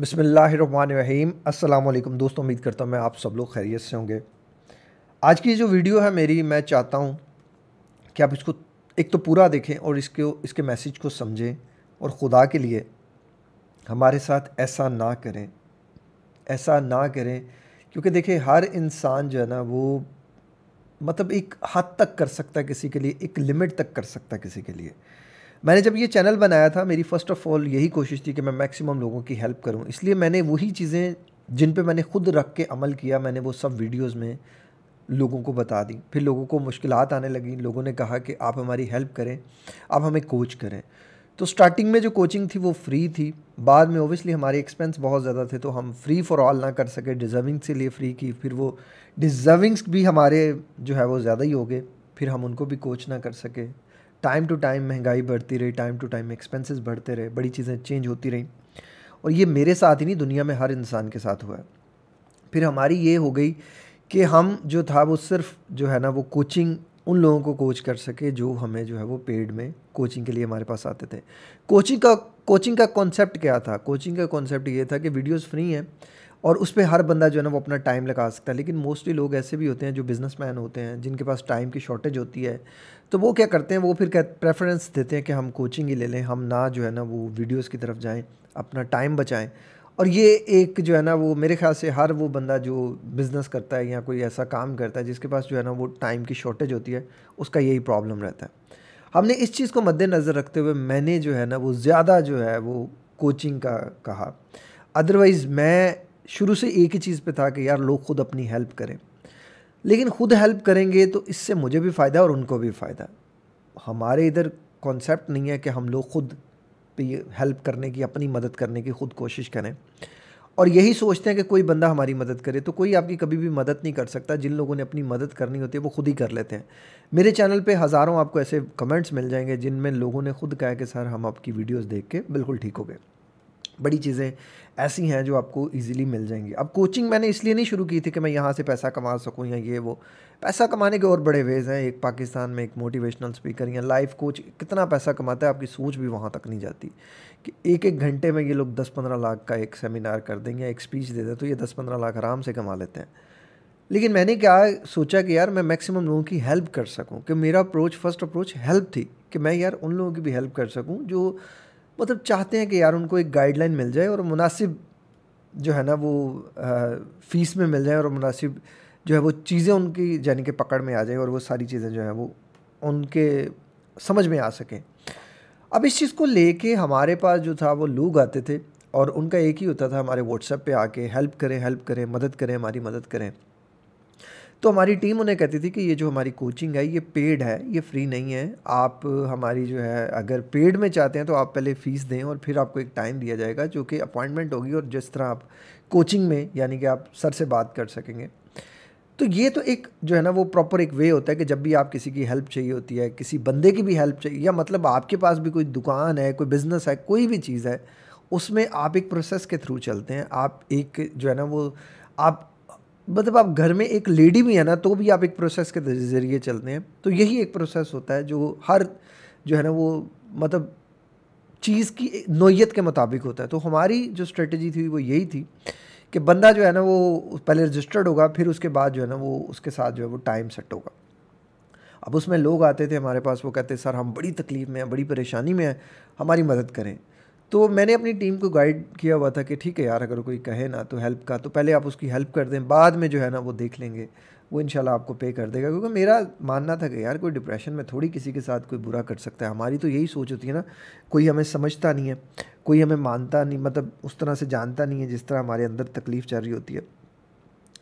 बसमीम अल्लाम दोस्तों उम्मीद करता हूँ मैं आप सब लोग खैरियत से होंगे आज की जो वीडियो है मेरी मैं चाहता हूँ कि आप इसको एक तो पूरा देखें और इसके इसके मैसेज को समझें और ख़ुदा के लिए हमारे साथ ऐसा ना करें ऐसा ना करें क्योंकि देखिए हर इंसान जो है ना वो मतलब एक हद तक कर सकता है किसी के लिए एक लिमिट तक कर सकता है किसी के लिए मैंने जब ये चैनल बनाया था मेरी फ़र्स्ट ऑफ़ ऑल यही कोशिश थी कि मैं मैक्सिमम लोगों की हेल्प करूँ इसलिए मैंने वही चीज़ें जिन पे मैंने खुद रख के अमल किया मैंने वो सब वीडियोस में लोगों को बता दी फिर लोगों को मुश्किल आने लगी लोगों ने कहा कि आप हमारी हेल्प करें आप हमें कोच करें तो स्टार्टिंग में जो कोचिंग थी वो फ्री थी बाद में ओबियसली हमारे एक्सपेंस बहुत ज़्यादा थे तो हम फ्री फॉर ऑल ना कर सके डिज़र्विंग्स के लिए फ़्री की फिर वो डिज़र्विंग्स भी हमारे जो है वो ज़्यादा ही हो गए फिर हम उनको भी कोच ना कर सके टाइम टू टाइम महंगाई बढ़ती रही टाइम टू टाइम एक्सपेंसेस बढ़ते रहे बड़ी चीज़ें चेंज होती रहीं और ये मेरे साथ ही नहीं दुनिया में हर इंसान के साथ हुआ है फिर हमारी ये हो गई कि हम जो था वो सिर्फ जो है ना वो कोचिंग उन लोगों को कोच कर सके जो हमें जो है वो पेड में कोचिंग के लिए हमारे पास आते थे कोचिंग का कोचिंग का कॉन्सेप्ट क्या था कोचिंग का कॉन्सेप्ट ये था कि वीडियोस फ्री हैं और उस पर हर बंदा जो है ना वो अपना टाइम लगा सकता है लेकिन मोस्टली लोग ऐसे भी होते हैं जो मैन होते हैं जिनके पास टाइम की शॉर्टेज होती है तो वो क्या करते हैं वो फिर क्या प्रेफरेंस देते हैं कि हम कोचिंग ही ले लें हम ना जो है ना वो वीडियोज़ की तरफ जाएँ अपना टाइम बचाएँ और ये एक जो है ना वो मेरे ख्याल से हर वो बंदा जो बिज़नेस करता है या कोई ऐसा काम करता है जिसके पास जो है ना वो टाइम की शॉर्टेज होती है उसका यही प्रॉब्लम रहता है हमने इस चीज़ को मद्देनज़र रखते हुए मैंने जो है ना वो ज़्यादा जो है वो कोचिंग का कहा अदरवाइज़ मैं शुरू से एक ही चीज़ पे था कि यार लोग खुद अपनी हेल्प करें लेकिन खुद हेल्प करेंगे तो इससे मुझे भी फ़ायदा और उनको भी फ़ायदा हमारे इधर कॉन्सेप्ट नहीं है कि हम लोग खुद पे हेल्प करने की अपनी मदद करने की खुद कोशिश करें और यही सोचते हैं कि कोई बंदा हमारी मदद करे तो कोई आपकी कभी भी मदद नहीं कर सकता जिन लोगों ने अपनी मदद करनी होती है वो खुद ही कर लेते हैं मेरे चैनल पे हज़ारों आपको ऐसे कमेंट्स मिल जाएंगे जिनमें लोगों ने खुद कहा कि सर हम आपकी वीडियोस देख के बिल्कुल ठीक हो गए बड़ी चीज़ें ऐसी हैं जो आपको ईजिली मिल जाएंगी अब कोचिंग मैंने इसलिए नहीं शुरू की थी कि मैं यहाँ से पैसा कमा सकूँ या ये वो पैसा कमाने के और बड़े वेज़ हैं एक पाकिस्तान में एक मोटिवेशनल स्पीकर या लाइफ कोच कितना पैसा कमाता है आपकी सोच भी वहाँ तक नहीं जाती कि एक एक घंटे में ये लोग दस पंद्रह लाख का एक सेमिनार कर देंगे या एक स्पीच दे दें तो ये दस पंद्रह लाख आराम से कमा लेते हैं लेकिन मैंने क्या सोचा कि यार मैं मैक्सिमम लोगों की हेल्प कर सकूं कि मेरा अप्रोच फर्स्ट अप्रोच हेल्प थी कि मैं यार उन लोगों की भी हेल्प कर सकूं जो मतलब चाहते हैं कि यार उनको एक गाइडलाइन मिल जाए और मुनासिब जो है ना वो फ़ीस में मिल जाए और मुनासिब जो है वो चीज़ें उनकी यानी कि पकड़ में आ जाए और वो सारी चीज़ें जो हैं वो उनके समझ में आ सकें अब इस चीज़ को लेके हमारे पास जो था वो लोग आते थे और उनका एक ही होता था हमारे व्हाट्सएप पे आके हेल्प करें हेल्प करें मदद करें हमारी मदद करें तो हमारी टीम उन्हें कहती थी कि ये जो हमारी कोचिंग है ये पेड है ये फ्री नहीं है आप हमारी जो है अगर पेड में चाहते हैं तो आप पहले फ़ीस दें और फिर आपको एक टाइम दिया जाएगा जो कि अपॉइंटमेंट होगी और जिस तरह आप कोचिंग में यानी कि आप सर से बात कर सकेंगे तो ये तो एक जो है ना वो प्रॉपर एक वे होता है कि जब भी आप किसी की हेल्प चाहिए होती है किसी बंदे की भी हेल्प चाहिए या मतलब आपके पास भी कोई दुकान है कोई बिज़नेस है कोई भी चीज़ है उसमें आप एक प्रोसेस के थ्रू चलते हैं आप एक जो है ना वो आप मतलब आप घर में एक लेडी भी है ना तो भी आप एक प्रोसेस के ज़रिए चलते हैं तो यही एक प्रोसेस होता है जो हर जो है ना वो मतलब चीज़ की नोयत के मुताबिक होता है तो हमारी जो स्ट्रेटजी थी वो यही थी कि बंदा जो है ना वो पहले रजिस्टर्ड होगा फिर उसके बाद जो है ना वो उसके साथ जो है वो टाइम सेट होगा अब उसमें लोग आते थे हमारे पास वो कहते सर हम बड़ी तकलीफ़ में हैं बड़ी परेशानी में हैं हमारी मदद करें तो मैंने अपनी टीम को गाइड किया हुआ था कि ठीक है यार अगर कोई कहे ना तो हेल्प का तो पहले आप उसकी हेल्प कर दें बाद में जो है ना वो देख लेंगे वो इंशाल्लाह आपको पे कर देगा क्योंकि मेरा मानना था कि यार कोई डिप्रेशन में थोड़ी किसी के साथ कोई बुरा कर सकता है हमारी तो यही सोच होती है ना कोई हमें समझता नहीं है कोई हमें मानता नहीं मतलब उस तरह से जानता नहीं है जिस तरह हमारे अंदर तकलीफ़ चल रही होती है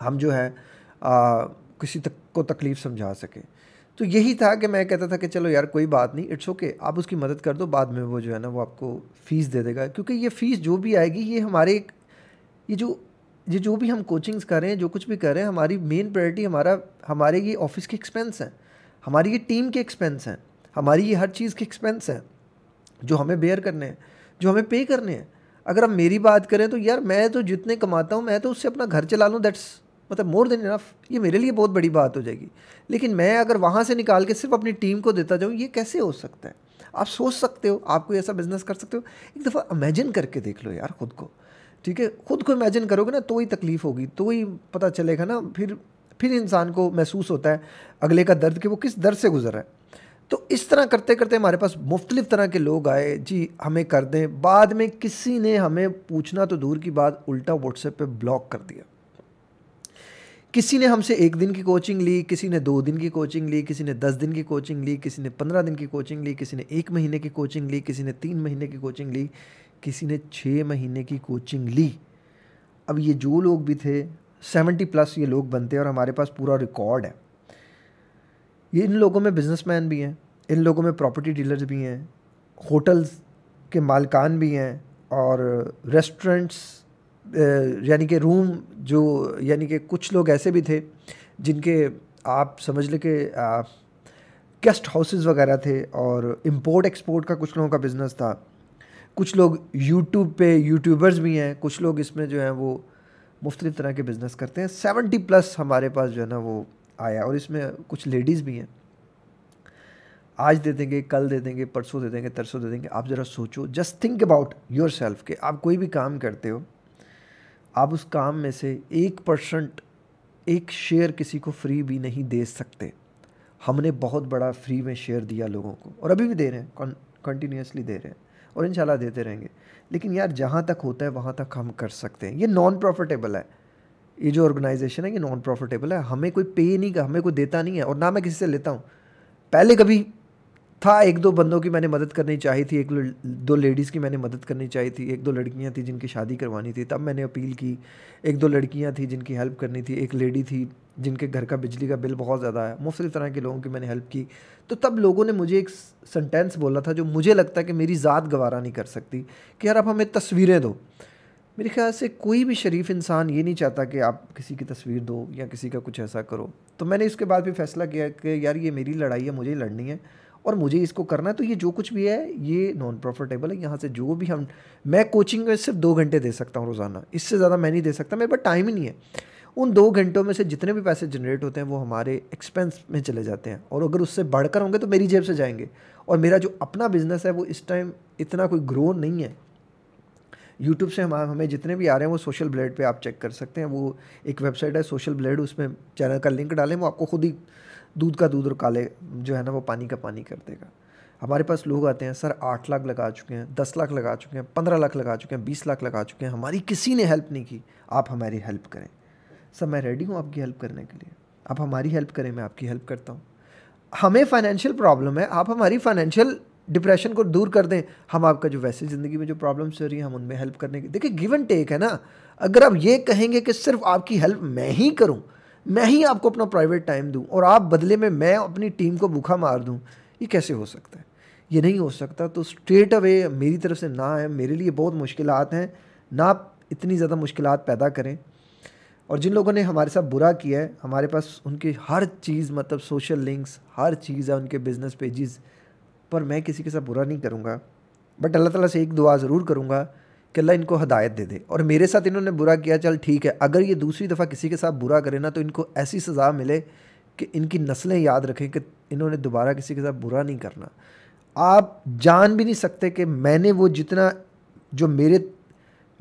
हम जो है आ, किसी तक को तकलीफ़ समझा सकें तो यही था कि मैं कहता था कि चलो यार कोई बात नहीं इट्स ओके आप उसकी मदद कर दो बाद में वो जो है ना वो आपको फ़ीस दे देगा क्योंकि ये फ़ीस जो भी आएगी ये हमारे एक ये जो ये जो भी हम कोचिंग्स कर रहे हैं जो कुछ भी कर रहे हैं हमारी मेन प्रायोरिटी हमारा हमारे ये ऑफिस के एक्सपेंस हैं हमारी ये टीम के एक्सपेंस हैं हमारी ये हर चीज़ के एक्सपेंस हैं जो हमें बेयर करने हैं जो हमें पे करने हैं अगर हम मेरी बात करें तो यार मैं तो जितने कमाता हूँ मैं तो उससे अपना घर चला लूँ दैट्स मतलब मोर देन इनफ ये मेरे लिए बहुत बड़ी बात हो जाएगी लेकिन मैं अगर वहाँ से निकाल के सिर्फ अपनी टीम को देता जाऊँ ये कैसे हो सकता है आप सोच सकते हो आप कोई ऐसा बिजनेस कर सकते हो एक दफ़ा इमेजिन करके देख लो यार खुद को ठीक है खुद को इमेजिन करोगे ना तो ही तकलीफ़ होगी तो ही पता चलेगा ना फिर फिर इंसान को महसूस होता है अगले का दर्द कि वो किस दर्द से गुजर रहा है तो इस तरह करते करते हमारे पास मुख्तलिफ़ तरह के लोग आए जी हमें कर दें बाद में किसी ने हमें पूछना तो दूर की बात उल्टा व्हाट्सएप पे ब्लॉक कर दिया किसी ने हमसे एक दिन की कोचिंग ली किसी ने दो दिन की कोचिंग ली किसी ने दस दिन की कोचिंग ली किसी ने पंद्रह दिन की कोचिंग ली किसी ने एक महीने की कोचिंग ली किसी ने तीन महीने की कोचिंग ली किसी ने छः महीने की कोचिंग ली अब ये जो लोग भी थे सेवेंटी प्लस ये लोग बनते हैं और हमारे पास पूरा रिकॉर्ड है ये इन लोगों में बिजनेसमैन भी हैं इन लोगों में प्रॉपर्टी डीलर्स भी हैं होटल्स के मालकान भी हैं और रेस्टोरेंट्स यानी कि रूम जो यानी कि कुछ लोग ऐसे भी थे जिनके आप समझ लें कि गेस्ट हाउसेस वगैरह थे और इंपोर्ट एक्सपोर्ट का कुछ लोगों का बिज़नेस था कुछ लोग यूट्यूब पे यूट्यूबर्स भी हैं कुछ लोग इसमें जो हैं वो मुख्तलिफ़ तरह के बिज़नेस करते हैं सेवेंटी प्लस हमारे पास जो है ना वो आया और इसमें कुछ लेडीज़ भी हैं आज दे देंगे कल दे देंगे परसों दे देंगे तरसों दे देंगे आप ज़रा सोचो just think about yourself के आप कोई भी काम करते हो आप उस काम में से एक परसेंट एक शेयर किसी को फ्री भी नहीं दे सकते हमने बहुत बड़ा फ्री में शेयर दिया लोगों को और अभी भी दे रहे हैं कंटिन्यूसली दे रहे हैं और इंशाल्लाह देते रहेंगे लेकिन यार जहाँ तक होता है वहाँ तक हम कर सकते हैं ये नॉन प्रॉफिटेबल है ये जो ऑर्गेनाइजेशन है ये नॉन प्रॉफिटेबल है हमें कोई पे नहीं का हमें कोई देता नहीं है और ना मैं किसी से लेता हूँ पहले कभी था एक दो बंदों की मैंने मदद करनी चाहिए थी एक दो लेडीज़ की मैंने मदद करनी चाहिए थी एक दो लड़कियां थी जिनकी शादी करवानी थी तब मैंने अपील की एक दो लड़कियां थी जिनकी हेल्प करनी थी एक लेडी थी जिनके घर का बिजली का बिल बहुत ज़्यादा है मुफ्त तरह के लोगों की मैंने हेल्प की तो तब लोगों ने मुझे एक सेंटेंस बोला था जो मुझे लगता है कि मेरी ज़ात गवारा नहीं कर सकती कि यार आप हमें तस्वीरें दो मेरे ख्याल से कोई भी शरीफ इंसान ये नहीं चाहता कि आप किसी की तस्वीर दो या किसी का कुछ ऐसा करो तो मैंने इसके बाद भी फैसला किया कि यार ये मेरी लड़ाई है मुझे लड़नी है और मुझे इसको करना है तो ये जो कुछ भी है ये नॉन प्रॉफिटेबल है यहाँ से जो भी हम मैं कोचिंग में सिर्फ दो घंटे दे सकता हूँ रोज़ाना इससे ज़्यादा मैं नहीं दे सकता मेरे पास टाइम ही नहीं है उन दो घंटों में से जितने भी पैसे जनरेट होते हैं वो हमारे एक्सपेंस में चले जाते हैं और अगर उससे बढ़कर होंगे तो मेरी जेब से जाएंगे और मेरा जो अपना बिज़नेस है वो इस टाइम इतना कोई ग्रो नहीं है यूट्यूब से हम हमें जितने भी आ रहे हैं वो सोशल ब्लेड पे आप चेक कर सकते हैं वो एक वेबसाइट है सोशल ब्लेड उसमें चैनल का लिंक डालें वो आपको खुद ही दूध का दूध और काले जो है ना वो पानी का पानी कर देगा हमारे पास लोग आते हैं सर आठ लाख लगा चुके हैं दस लाख लगा चुके हैं पंद्रह लाख लगा चुके हैं बीस लाख लगा चुके हैं हमारी किसी ने हेल्प नहीं की आप हमारी हेल्प करें सर मैं रेडी हूँ आपकी हेल्प करने के लिए आप हमारी हेल्प करें मैं आपकी हेल्प करता हूँ हमें फाइनेंशियल प्रॉब्लम है आप हमारी फाइनेंशियल डिप्रेशन को दूर कर दें हम आपका जो वैसे ज़िंदगी में जो प्रॉब्लम्स हो रही हैं हम उनमें हेल्प करने की देखिए गिव एंड टेक है ना अगर आप ये कहेंगे कि सिर्फ आपकी हेल्प मैं ही करूँ मैं ही आपको अपना प्राइवेट टाइम दूँ और आप बदले में मैं अपनी टीम को भूखा मार दूँ ये कैसे हो सकता है ये नहीं हो सकता तो स्ट्रेट अवे मेरी तरफ से ना है मेरे लिए बहुत मुश्किल हैं ना इतनी ज़्यादा मुश्किल पैदा करें और जिन लोगों ने हमारे साथ बुरा किया है हमारे पास उनकी हर चीज़ मतलब सोशल लिंक्स हर चीज़ है उनके बिज़नेस पेजेस पर मैं किसी के साथ बुरा नहीं करूँगा बट अल्लाह ताला से एक दुआ ज़रूर करूँगा कि अल्लाह इनको हदायत दे दे और मेरे साथ इन्होंने बुरा किया चल ठीक है अगर ये दूसरी दफ़ा किसी के साथ बुरा करे ना तो इनको ऐसी सज़ा मिले कि इनकी नस्लें याद रखें कि इन्होंने दोबारा किसी के साथ बुरा नहीं करना आप जान भी नहीं सकते कि मैंने वो जितना जो मेरे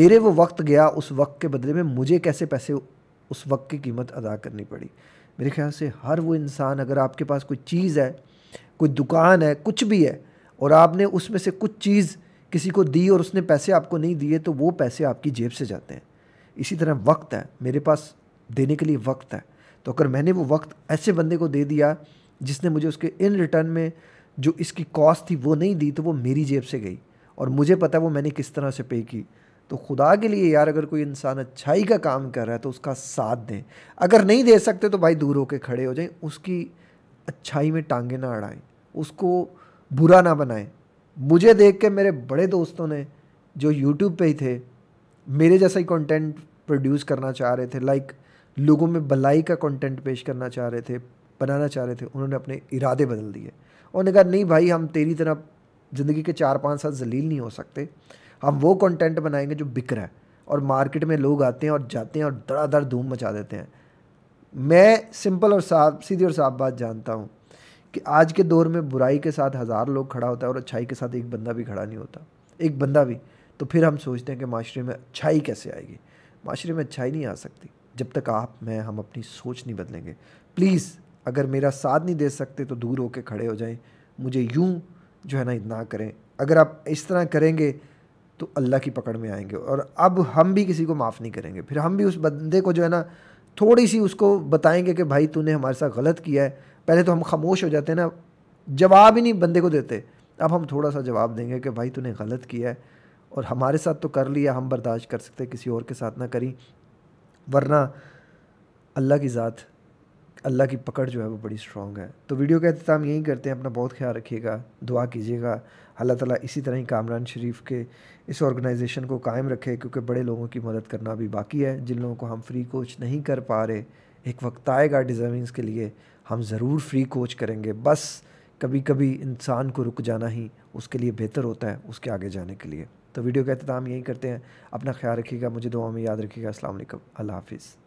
मेरे वो वक्त गया उस वक्त के बदले में मुझे कैसे पैसे उस वक्त की कीमत अदा करनी पड़ी मेरे ख्याल से हर वो इंसान अगर आपके पास कोई चीज़ है कोई दुकान है कुछ भी है और आपने उसमें से कुछ चीज़ किसी को दी और उसने पैसे आपको नहीं दिए तो वो पैसे आपकी जेब से जाते हैं इसी तरह वक्त है मेरे पास देने के लिए वक्त है तो अगर मैंने वो वक्त ऐसे बंदे को दे दिया जिसने मुझे उसके इन रिटर्न में जो इसकी कॉस्ट थी वो नहीं दी तो वो मेरी जेब से गई और मुझे पता है वो मैंने किस तरह से पे की तो खुदा के लिए यार अगर कोई इंसान अच्छाई का काम कर रहा है तो उसका साथ दें अगर नहीं दे सकते तो भाई दूर होकर खड़े हो जाएं उसकी अच्छाई में टांगे ना अड़ाएं उसको बुरा ना बनाएं मुझे देख के मेरे बड़े दोस्तों ने जो यूट्यूब पे ही थे मेरे जैसा ही कंटेंट प्रोड्यूस करना चाह रहे थे लाइक लोगों में भलाई का कंटेंट पेश करना चाह रहे थे बनाना चाह रहे थे उन्होंने अपने इरादे बदल दिए उन्होंने कहा नहीं भाई हम तेरी तरह ज़िंदगी के चार पाँच साल जलील नहीं हो सकते हम वो कंटेंट बनाएंगे जो बिक रहा है और मार्केट में लोग आते हैं और जाते हैं और धड़ाधड़ धूम मचा देते हैं मैं सिंपल और साफ सीधी और साफ बात जानता हूँ कि आज के दौर में बुराई के साथ हज़ार लोग खड़ा होता है और अच्छाई के साथ एक बंदा भी खड़ा नहीं होता एक बंदा भी तो फिर हम सोचते हैं कि माशरे में अच्छाई कैसे आएगी माशरे में अच्छाई नहीं आ सकती जब तक आप मैं हम अपनी सोच नहीं बदलेंगे प्लीज़ अगर मेरा साथ नहीं दे सकते तो दूर होकर खड़े हो जाएं मुझे यूँ जो है ना इतना करें अगर आप इस तरह करेंगे तो अल्लाह की पकड़ में आएंगे और अब हम भी किसी को माफ़ नहीं करेंगे फिर हम भी उस बंदे को जो है ना थोड़ी सी उसको बताएंगे कि भाई तूने हमारे साथ गलत किया है पहले तो हम खामोश हो जाते हैं ना जवाब ही नहीं बंदे को देते अब हम थोड़ा सा जवाब देंगे कि भाई तूने गलत किया है और हमारे साथ तो कर लिया हम बर्दाश्त कर सकते किसी और के साथ ना करी वरना अल्लाह की ज़ात अल्लाह की पकड़ जो है वो बड़ी स्ट्रॉन्ग है तो वीडियो का अहतम यही करते हैं अपना बहुत ख्याल रखिएगा दुआ कीजिएगा अल्लाह ताला इसी तरह ही कामरान शरीफ के इस ऑर्गेनाइजेशन को कायम रखे क्योंकि बड़े लोगों की मदद करना भी बाकी है जिन लोगों को हम फ्री कोच नहीं कर पा रहे एक वक्त आएगा डिज़र्विंग्स के लिए हम ज़रूर फ्री कोच करेंगे बस कभी कभी इंसान को रुक जाना ही उसके लिए बेहतर होता है उसके आगे जाने के लिए तो वीडियो का अख्ताम यही करते हैं अपना ख्याल रखिएगा मुझे दुआ में याद रखिएगा असल अल्लाह हाफिज़